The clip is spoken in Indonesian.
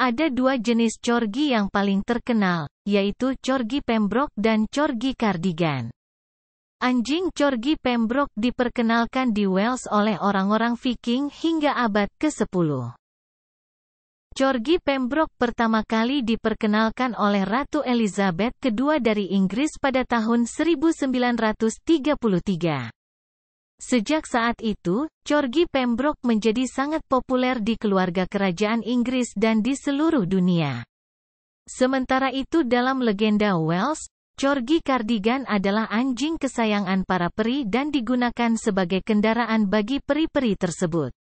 Ada dua jenis corgi yang paling terkenal, yaitu corgi Pembroke dan corgi kardigan. Anjing corgi Pembroke diperkenalkan di Wales oleh orang-orang Viking hingga abad ke-10. Corgi Pembroke pertama kali diperkenalkan oleh Ratu Elizabeth II dari Inggris pada tahun 1933. Sejak saat itu, corgi Pembroke menjadi sangat populer di keluarga kerajaan Inggris dan di seluruh dunia. Sementara itu dalam legenda Wales, corgi Cardigan adalah anjing kesayangan para peri dan digunakan sebagai kendaraan bagi peri-peri tersebut.